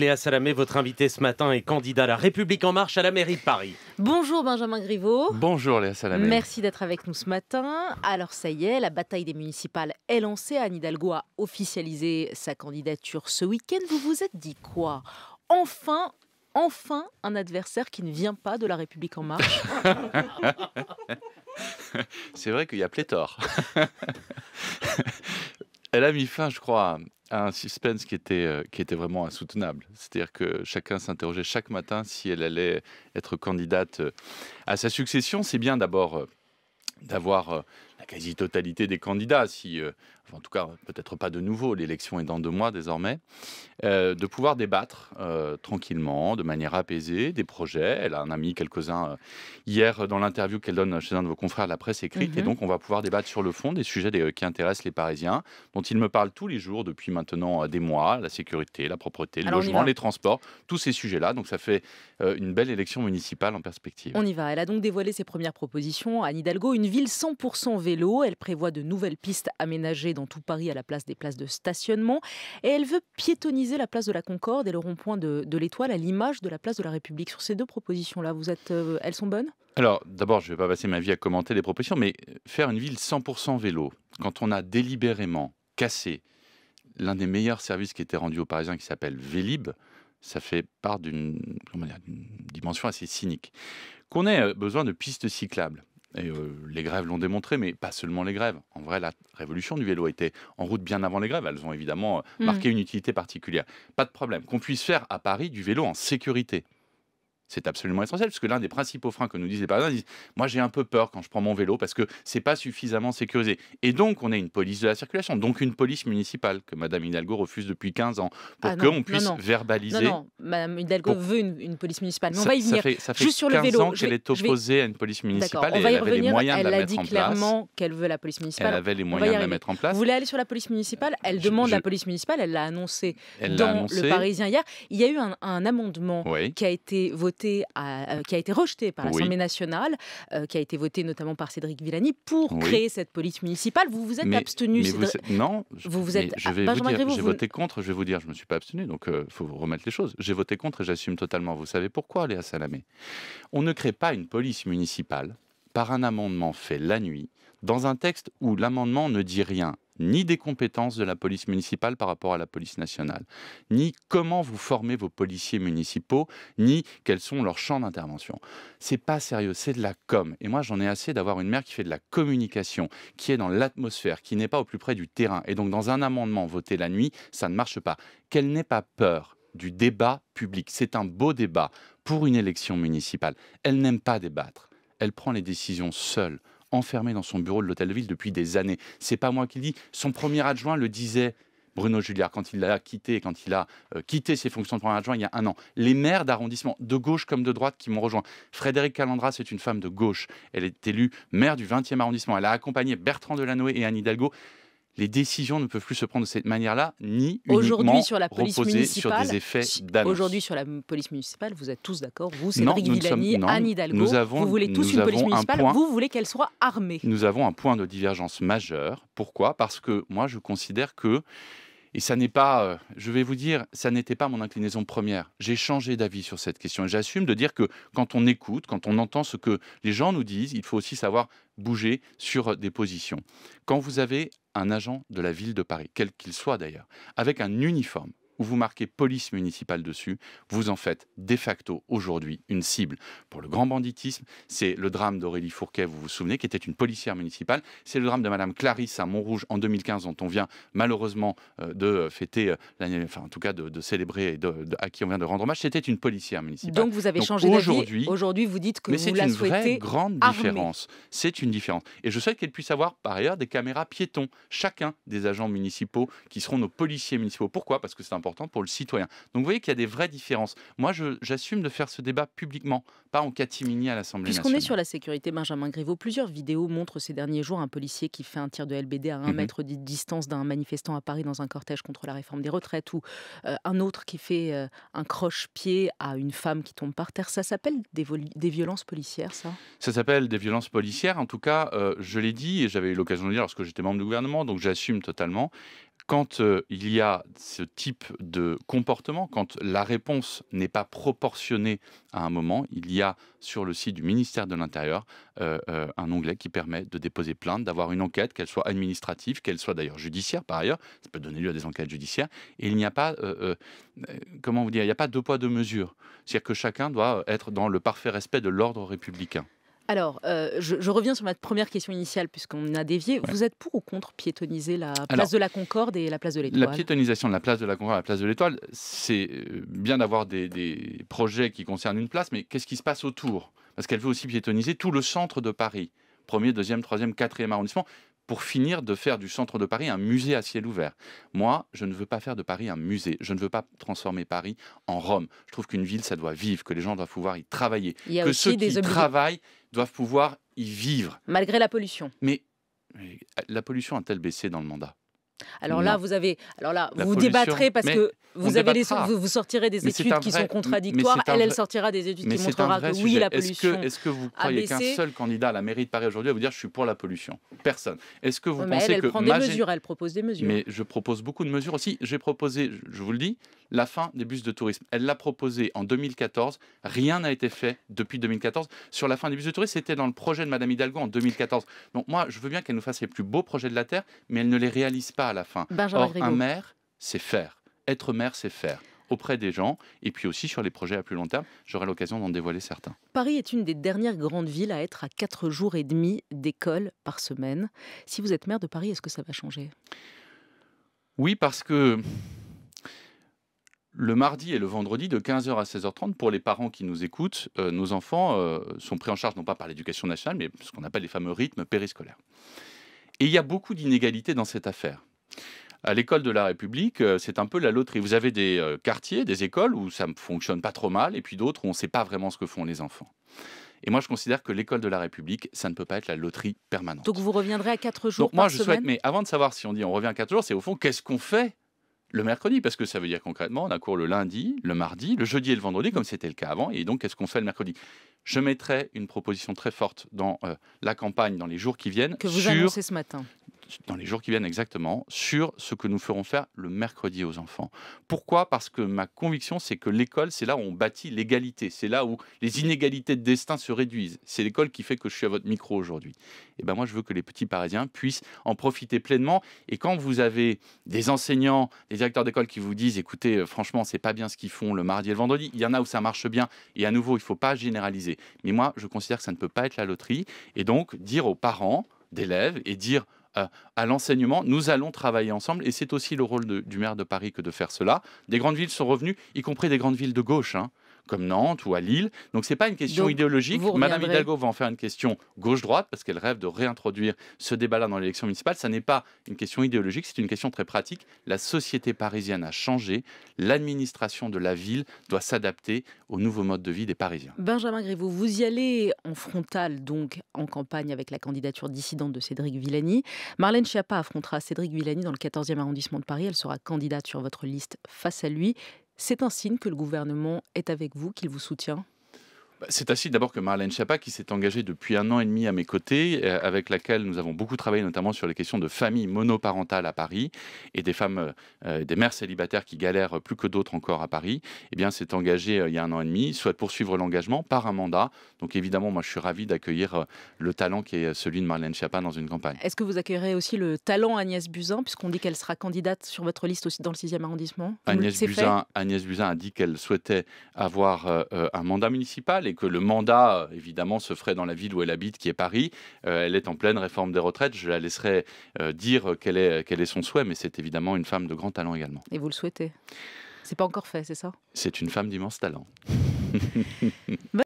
Léa Salamé, votre invité ce matin est candidat à La République En Marche à la mairie de Paris. Bonjour Benjamin Griveaux. Bonjour Léa Salamé. Merci d'être avec nous ce matin. Alors ça y est, la bataille des municipales est lancée. Anne Hidalgo a officialisé sa candidature ce week-end. Vous vous êtes dit quoi Enfin, enfin un adversaire qui ne vient pas de La République En Marche. C'est vrai qu'il y a pléthore. elle a mis fin, je crois, à un suspense qui était, euh, qui était vraiment insoutenable. C'est-à-dire que chacun s'interrogeait chaque matin si elle allait être candidate euh, à sa succession. C'est bien d'abord euh, d'avoir la quasi-totalité des candidats, si, euh, en tout cas peut-être pas de nouveau, l'élection est dans deux mois désormais, euh, de pouvoir débattre euh, tranquillement, de manière apaisée, des projets. Elle en a mis quelques-uns hier dans l'interview qu'elle donne chez un de vos confrères de la presse écrite, et mhm. donc on va pouvoir débattre sur le fond des sujets qui intéressent les Parisiens, dont ils me parlent tous les jours depuis maintenant des mois, la sécurité, la propreté, le logement, les transports, tous ces sujets-là. Donc ça fait une belle élection municipale en perspective. On y va. Elle a donc dévoilé ses premières propositions. à Nidalgo, une ville 100% elle prévoit de nouvelles pistes aménagées dans tout Paris à la place des places de stationnement. Et elle veut piétoniser la place de la Concorde et le rond-point de, l'Étoile à l'image de la place de la République. Sur ces deux propositions-là, vous êtes, euh, elles sont bonnes alors, d'abord, je ne vais pas passer ma vie à commenter les propositions, mais faire une ville 100% vélo, quand on a délibérément cassé l'un des meilleurs services qui était rendu aux Parisiens, qui s'appelle Vélib, ça fait part d'une dimension assez cynique. Qu'on ait euh, besoin de pistes cyclables, et euh, les grèves l'ont démontré, mais pas seulement les grèves. En vrai, la révolution du vélo était en route bien avant les grèves. Elles ont évidemment euh, mm. marqué une utilité particulière. Pas de problème. Qu'on puisse faire à Paris du vélo en sécurité. C'est absolument essentiel, parce que l'un des principaux freins que nous disent les parisiens, ils disent Moi, j'ai un peu peur quand je prends mon vélo parce que c'est pas suffisamment sécurisé. Et donc, on a une police de la circulation, donc une police municipale que Madame Hidalgo refuse depuis 15 ans pour ah que qu'on puisse verbaliser. Non, Madame Hidalgo veut une, police municipale. Mais on va y venir. ça fait Juste 15 sur le vélo. ans qu'elle est opposée à une police municipale et elle avait les moyens de la mettre en place. Elle a dit clairement qu'elle veut la police municipale. Elle avait les moyens de la mettre en place. Vous voulez aller sur la police municipale Elle demande la police municipale. Elle l'a annoncé dans le Parisien hier. Il y a eu un, amendement qui a été voté euh, qui a été rejeté par l'Assemblée nationale, euh, qui a été voté notamment par Cédric Villani pour créer cette police municipale. Vous vous êtes abstenu, c'est Non, vous vous êtes. Je vais vous dire, j'ai voté contre. Je vais vous dire, je me suis pas abstenu, donc il euh, faut remettre les choses. J'ai voté contre et j'assume totalement. Vous savez pourquoi, Léa Salamé On ne crée pas une police municipale par un amendement fait la nuit dans un texte où l'amendement ne dit rien ni des compétences de la police municipale par rapport à la police nationale, ni comment vous formez vos policiers municipaux, ni quels sont leurs champs d'intervention. C'est pas sérieux, c'est de la com. Et moi, j'en ai assez d'avoir une maire qui fait de la communication, qui est dans l'atmosphère, qui n'est pas au plus près du terrain. Et donc, dans un amendement voté la nuit, ça ne marche pas. Qu'elle n'ait pas peur du débat public. C'est un beau débat pour une élection municipale. Elle n'aime pas débattre. Elle prend les décisions seule enfermé dans son bureau de l'hôtel de ville depuis des années. C'est pas moi qui le dis. Son premier adjoint le disait. Bruno Julliard, quand il l'a quitté, quand il a euh, quitté ses fonctions de premier adjoint il y a un an, les maires d'arrondissement, de gauche comme de droite, qui m'ont rejoint. Frédéric Calandra, c'est une femme de gauche. Elle est élue maire du 20e arrondissement. Elle a accompagné Bertrand Delanoë et Anne Hidalgo les décisions ne peuvent plus se prendre de cette manière-là, ni uniquement sur la sur des effets d'annonce. Aujourd'hui, sur la police municipale, vous êtes tous d'accord, vous, Cédric Villani, Anne Hidalgo, vous voulez tous une police municipale, vous voulez qu'elle soit armée. Nous avons un point de divergence majeur. Pourquoi Parce que moi, je considère que, et ça n'est pas, euh, je vais vous dire, ça n'était pas mon inclinaison première. J'ai changé d'avis sur cette question j'assume de dire que quand on écoute, quand on entend ce que les gens nous disent, il faut aussi savoir bouger sur des positions. Quand vous avez un agent de la ville de Paris, quel qu'il soit d'ailleurs, avec un uniforme où vous marquez police municipale dessus, vous en faites de facto aujourd'hui une cible. Pour le grand banditisme, c'est le drame d'Aurélie Fourquet, vous vous souvenez, qui était une policière municipale. C'est le drame de Madame Clarisse à Montrouge en 2015, dont on vient malheureusement euh, de fêter, euh, l'année enfin en tout cas de, célébrer et à qui on vient de rendre hommage. C'était une policière municipale. Donc vous avez changé aujourd'hui. Aujourd'hui, vous dites que vous la souhaitez. C'est une vraie grande différence. C'est une différence. Et je souhaite qu'elle puisse avoir par ailleurs des caméras piétons, chacun des agents municipaux qui seront nos policiers municipaux. Pourquoi Parce que c'est un pour le citoyen. Donc vous voyez qu'il y a des vraies différences. Moi, j'assume de faire ce débat publiquement, pas en catimini à l'Assemblée nationale. Puisqu'on est sur la sécurité, Benjamin Griveaux, plusieurs vidéos montrent ces derniers jours un policier qui fait un tir de LBD à un mhm. mètre de distance d'un manifestant à Paris dans un cortège contre la réforme des retraites, ou euh, un autre qui fait euh, un croche-pied à une femme qui tombe par terre. Ça s'appelle des, violences policières, ça Ça s'appelle des violences policières. En tout cas, euh, je l'ai dit et j'avais eu l'occasion de le dire lorsque j'étais membre du gouvernement, donc j'assume totalement quand euh, il y a ce type de comportement, quand la réponse n'est pas proportionnée à un moment, il y a sur le site du ministère de l'Intérieur euh, euh, un onglet qui permet de déposer plainte, d'avoir une enquête, qu'elle soit administrative, qu'elle soit d'ailleurs judiciaire par ailleurs, ça peut donner lieu à des enquêtes judiciaires, et il n'y a pas, comment vous dire, il n'y a pas deux poids, deux mesures. C'est-à-dire que chacun doit être dans le parfait respect de l'ordre républicain. Alors, euh, je, reviens sur ma première question initiale, puisqu'on a dévié. Vous êtes pour ou contre piétoniser la place de la Concorde et la place de l'Étoile La piétonisation de la place de la Concorde et la place de l'Étoile, c'est euh, bien d'avoir des, des, projets qui concernent une place, mais qu'est-ce qui se passe autour Parce qu'elle veut aussi piétoniser tout le centre de Paris. Premier, deuxième, troisième, quatrième arrondissement pour finir de faire du centre de Paris un musée à ciel ouvert. Moi, je ne veux pas faire de Paris un musée. Je ne veux pas transformer Paris en Rome. Je trouve qu'une ville, ça doit vivre, que les gens doivent pouvoir y travailler, que ceux qui travaillent doivent pouvoir y vivre. Malgré la pollution. mais euh, la pollution a-t-elle baissé dans le mandat alors là, vous avez, alors là, vous débattrez parce que vous, avez vous, sortirez des études qui sont contradictoires. Elle, elle sortira des études qui montrera que oui, la pollution. Est-ce que, vous croyez qu'un seul candidat à la mairie de Paris aujourd'hui va vous dire je suis pour la pollution Personne. Est-ce que vous pensez elle, elle prend des mesures, elle propose des mesures. Mais je propose beaucoup de mesures aussi. J'ai proposé, je vous le dis, la fin des bus de tourisme. Elle l'a proposé en 2014. Rien n'a été fait depuis 2014 sur la fin des bus de tourisme. C'était dans le projet de Madame Hidalgo en 2014. Donc moi, je veux bien qu'elle nous fasse les plus beaux projets de la terre, mais elle ne les réalise pas à la fin. un maire, c'est faire. Être maire, c'est faire auprès des gens et puis aussi sur les projets à plus long terme. J'aurai l'occasion d'en dévoiler certains. Paris est une des dernières grandes villes à être à 4 jours et demi d'école par semaine. Si vous êtes maire de Paris, est-ce que ça va changer Oui, parce que le mardi et le vendredi de 15h à 16h30, pour les parents qui nous écoutent, euh, nos enfants euh, sont pris en charge non pas par l'éducation nationale, mais ce qu'on appelle les fameux rythmes périscolaires. Et il y a beaucoup d'inégalités dans cette affaire à l'école de la République, euh, c'est un peu la loterie. Vous avez des euh, quartiers, des écoles où ça ne fonctionne pas trop mal, et puis d'autres où on ne sait pas vraiment ce que font les enfants. Et moi, je considère que l'école de la République, ça ne peut pas être la loterie permanente. Donc vous reviendrez à quatre jours. moi, je souhaite, mais avant de savoir si on dit on revient à quatre jours, c'est au fond, qu'est-ce qu'on fait le mercredi, parce que ça veut dire concrètement, on a cours le lundi, le mardi, le jeudi et le vendredi, comme c'était le cas avant, et donc qu'est-ce qu'on fait le mercredi Je mettrai une proposition très forte dans euh, la campagne, dans les jours qui viennent. Que vous annoncez ce matin dans les jours qui viennent exactement, sur ce que nous ferons faire le mercredi aux enfants. Pourquoi Parce que ma conviction, c'est que l'école, c'est là où on bâtit l'égalité, c'est là où les inégalités de destin se réduisent. C'est l'école qui fait que je suis à votre micro aujourd'hui. Et eh ben moi, je veux que les petits Parisiens puissent en profiter pleinement. Et quand vous avez des enseignants, des directeurs d'école qui vous disent, écoutez, euh, franchement, c'est pas bien ce qu'ils font le mardi et le vendredi. Il y en a où ça marche bien. Et à nouveau, il ne faut pas généraliser. Mais moi, je considère que ça ne peut pas être la loterie. Et donc, dire aux parents d'élèves et dire euh, à l'enseignement. Nous allons travailler ensemble et c'est aussi le rôle du maire de Paris que de faire cela. Des grandes villes sont revenues, y compris des grandes villes de gauche. Hein comme Nantes ou à Lille. Donc c'est pas une question idéologique. Madame Hidalgo va en faire une question gauche-droite parce qu'elle rêve de réintroduire ce débat-là dans l'élection municipale. Ça n'est pas une question idéologique, c'est une question très pratique. La société parisienne a changé. L'administration de la ville doit s'adapter au nouveau mode de vie des Parisiens. Benjamin Griveaux, vous y allez en frontal, donc en campagne avec la candidature dissidente de Cédric Villani. Marlène Schiappa affrontera Cédric Villani dans le 14e arrondissement de Paris. Elle sera candidate sur votre liste face à lui c'est un signe que le gouvernement est avec vous, qu'il vous soutient bah, c'est ainsi d'abord que Marlène Schiappa, qui s'est engagée depuis un an et demi à mes côtés, euh, avec laquelle nous avons beaucoup travaillé notamment sur les questions de famille monoparentale à Paris et des femmes, euh, euh, des mères célibataires qui galèrent plus que d'autres encore à Paris, eh bien s'est engagée il y a un an et demi, souhaite poursuivre l'engagement par un mandat. Donc évidemment, moi je suis ravi d'accueillir le talent qui est celui de Marlène Schiappa dans une campagne. Est-ce que vous accueillerez aussi le talent Agnès Buzyn, puisqu'on dit qu'elle sera candidate sur votre liste aussi dans le 6e arrondissement Agnès Agnès Buzyn a dit qu'elle souhaitait avoir un mandat municipal et que le mandat, évidemment, se ferait dans la ville où elle habite, qui est Paris. Euh, elle est en pleine réforme des retraites. Je la laisserai euh, dire quel est, quel est son souhait, mais c'est évidemment une femme de grand talent également. Et vous le souhaitez C'est pas encore fait, c'est ça C'est une femme d'immense talent.